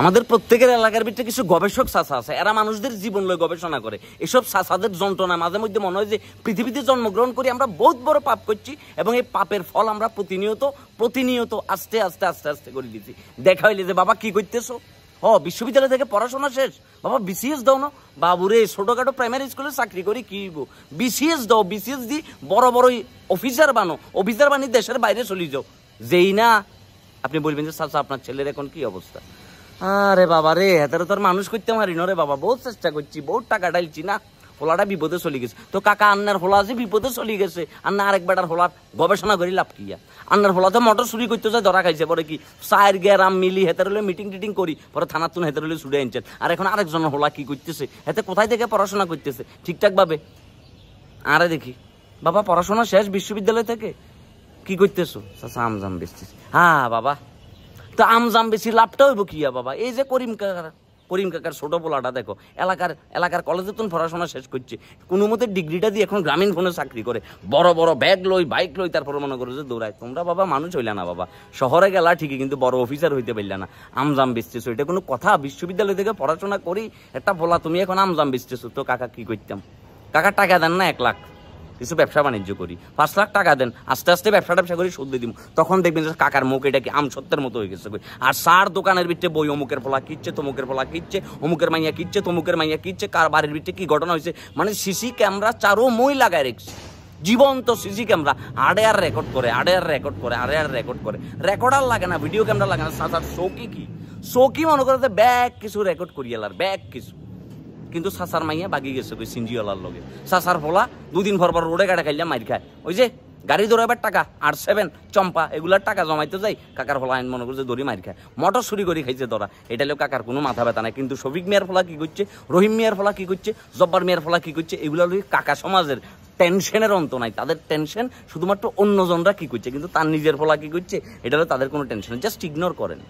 আমাদের প্রত্যেকের এলাকার ভিতরে কিছু গবেষক চাষা আছে এরা মানুষদের জীবন লয় গবেষণা করে এসব চাষাদের যন্ত্রণা মাঝে মধ্যে মনে হয় যে পৃথিবীতে জন্মগ্রহণ করি আমরা বহুত বড় পাপ করছি এবং এই পাপের ফল আমরা প্রতিনিয়ত প্রতিনিয়ত আস্তে আস্তে আস্তে আস্তে করে দিচ্ছি দেখা হইলে যে বাবা কি করতেছো ও বিশ্ববিদ্যালয় থেকে পড়াশোনা শেষ বাবা বিসিএস দাও না বাবুরে ছোটোখাটো প্রাইমারি স্কুলে চাকরি করি কী বিসিএস দাও বিসিএস দি বড় বড় অফিসার বানো অফিসার বানিয়ে দেশের বাইরে চলে যাও যেই না আপনি বলবেন যে স্যার আপনার ছেলের এখন কি অবস্থা আরে বাবা রে হেতারে তোর মানুষ করতে পারি রে বাবা বহুত চেষ্টা করছি বহুত টাকা ডালছি না হোলাটা বিপদে চলে গেছে তো কাকা আন্নার হোলা আছে বিপদে চলে গেছে আন্না আরেক বেটার হোলা গবেষণা করি লাভ কি আন্নার হোলাতে মোটর চুরি করতে যায় ধরা খাইছে পরে কি গে রাম মিলি হেতারে মিটিং টিটিং করি পরে থানার তুন হলে ছুটে আনছেন আর এখন আরেকজনের হোলা কি করতেছে হেতে কোথায় থেকে পড়াশোনা করতেছে ঠিকঠাকভাবে আরে দেখি বাবা পড়াশোনা শেষ বিশ্ববিদ্যালয় থেকে কি করতেছো সামজাম বেচতেছি হ্যাঁ বাবা তো আমজাম বেশি লাভটা হইব কি বাবা এই যে করিম কাকা করিম কাকার ছোটো পোলাটা দেখো এলাকার এলাকার কলেজে তো পড়াশোনা শেষ করছে কোনো মতে ডিগ্রিটা দিয়ে এখন গ্রামীণ ফোনে চাকরি করে বড় বড় ব্যাগ লই বাইক লই তারপর মনে করো যে দৌড়ায় তোমরা বাবা মানুষ হইলে না বাবা শহরে গেলা ঠিকই কিন্তু বড় অফিসার হইতে পারলে না আমজাম বেচতেছো এটা কোনো কথা বিশ্ববিদ্যালয় থেকে পড়াশোনা করি একটা বলা তুমি এখন আমজাম বেচতেছো তো কাকা কি করতাম কাকা টাকা দেন না এক লাখ কিছু ব্যবসা বাণিজ্য করি পাঁচ লাখ টাকা দেন আস্তে আস্তে ব্যবসা ব্যবসা করি সুদ দিয়ে তখন দেখবেন যে কাকার মুখ এটা কি আম সত্যের মতো হয়ে গেছে আর সার দোকানের ভিত্তে বই অমুকের ফলা কিচ্ছে তমুকের ফলা কিচ্ছে অমুকের মাইয়া কিচ্ছে তমুকের মাইয়া কিচ্ছে কার বাড়ির ভিত্তে কি ঘটনা হয়েছে মানে সিসি ক্যামেরা চারো মই লাগায় রেখেছে জীবন্ত সিসি ক্যামেরা আড়ে আর রেকর্ড করে আড়ে আর রেকর্ড করে আড়ে আর রেকর্ড করে রেকর্ড আর লাগে না ভিডিও ক্যামেরা লাগে না সাত আট শোকি কি শোকি মনে করতে ব্যাগ কিছু রেকর্ড করিয়ে আর ব্যাগ কিছু কিন্তু সাঁসার মাইয়া বাগি গেছে ওই ওলার লগে সাঁসার ফলা দুদিন ভর পর রোডে গাড়ি খাইলে মারি খায় ওই যে গাড়ি ধরাবার টাকা আর সেভেন চম্পা এগুলার টাকা জমাইতে যাই কাকার ফলা আইন মনে করছে দড়ি মারি খায় মটর সুরি করে খাইছে ধরা এটা লোক কাকার কোনো মাথা ব্যথা নাই কিন্তু সবিক মেয়ার ফলা কী করছে রহিম মেয়ার ফলা কী করছে জব্বার মেয়ার ফলা কী করছে এগুলো লোক কাকা সমাজের টেনশনের অন্ত নাই তাদের টেনশন শুধুমাত্র অন্যজনরা কী করছে কিন্তু তার নিজের ফলা কী করছে এটা তাদের কোনো টেনশন জাস্ট ইগনোর করেন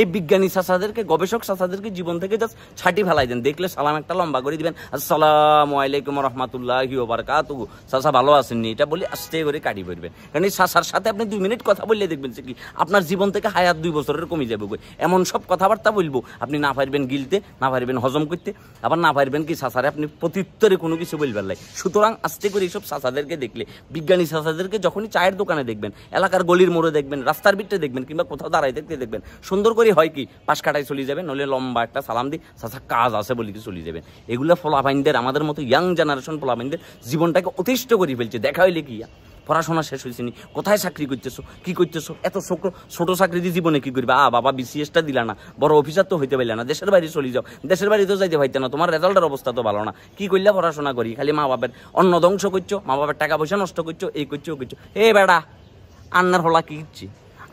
এই বিজ্ঞানী চাষাদেরকে গবেষক চাষাদেরকে জীবন থেকে জাস্ট ছাটি ফেলাই দেন দেখলে সালাম একটা লম্বা করে দিবেন আসসালাম আলাইকুম রহমতুল্লাহ বারকাতু চাষা ভালো আসেননি এটা বলে আস্তে করে কাটি পড়বেন কারণ এই চাষার সাথে আপনি দুই মিনিট কথা বললে দেখবেন সে কি আপনার জীবন থেকে হায়াত দুই বছরের কমে যাবে এমন সব কথাবার্তা বলবো আপনি না পারবেন গিলতে না পারবেন হজম করতে আবার না পারবেন কি চাষারে আপনি প্রত্যুত্তরে কোনো কিছু বলবেন নাই সুতরাং আস্তে করে এইসব চাষাদেরকে দেখলে বিজ্ঞানী চাষাদেরকে যখনই চায়ের দোকানে দেখবেন এলাকার গলির মোড়ে দেখবেন রাস্তার বিটে দেখবেন কিংবা কোথাও দাঁড়াই দেখতে দেখবেন সুন্দর করে করি হয় কি পাশ কাটাই চলে যাবেন নলে লম্বা একটা সালাম দি সাসা কাজ আছে বলে কি চলে যাবেন এগুলো ফলাফাইনদের আমাদের মতো ইয়াং জেনারেশন ফলাফাইনদের জীবনটাকে অতিষ্ঠ করে ফেলছে দেখা হইলে কি পড়াশোনা শেষ হয়েছে নি কোথায় চাকরি করতেছো কি করতেছো এত ছোট ছোট চাকরি দিয়ে জীবনে কি করবে আ বাবা বিসিএসটা দিলা না বড় অফিসার তো হইতে পারলে না দেশের বাইরে চলে যাও দেশের বাইরে তো যাইতে পারতে না তোমার রেজাল্টের অবস্থা তো ভালো না কি করলে পড়াশোনা করি খালি মা বাবার অন্ন ধ্বংস করছো মা বাবার টাকা পয়সা নষ্ট করছো এই করছো ও করছো এ বেড়া আন্নার হলা কি করছি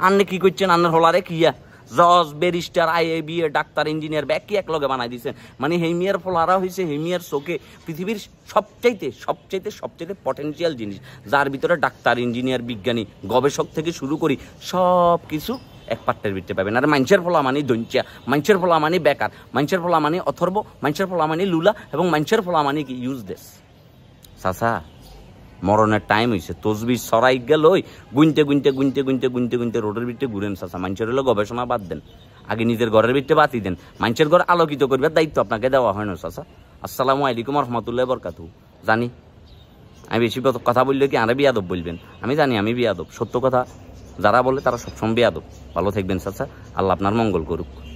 আন্নে কি করছেন আন্নার হলারে কিয়া জজ barrister I A B A ডাক্তার ইঞ্জিনিয়ার ব্যাকি কি একলগে বানাই দিয়েছেন মানে হেমিয়ার ফলারা হয়েছে হেমিয়ার চোখে পৃথিবীর সবচাইতে সবচাইতে সবচাইতে পটেন্সিয়াল জিনিস যার ভিতরে ডাক্তার ইঞ্জিনিয়ার বিজ্ঞানী গবেষক থেকে শুরু করি সব কিছু এক পাট্টের ভিতরে পাবেন আর মাংসের ফলা মানে দঞ্চিয়া মাংসের ফলা মানে বেকার মাংসের ফলা মানে অথর্ব মাংসের ফলা মানে লুলা এবং মাংসের ফলা মানে কি ইউজলেস সাসা মরণের টাইম হয়েছে তসবি সরাই গেল ওই গুনতে গুনতে গুনতে গুনতে গুনতে গুনতে রোডের ভিতরে ঘুরেন চাচা মানুষের হলে গবেষণা বাদ দেন আগে নিজের ঘরের ভিতরে বাতি দেন মানুষের ঘর আলোকিত করবার দায়িত্ব আপনাকে দেওয়া হয় না চাচা আসসালামু আলাইকুম রহমতুল্লাহ বরকাতু জানি আমি বেশি কথা বললে কি আরে বিয়াদব বলবেন আমি জানি আমি বিয়াদব সত্য কথা যারা বলে তারা সবসময় বিয়াদব ভালো থাকবেন চাচা আল্লাহ আপনার মঙ্গল করুক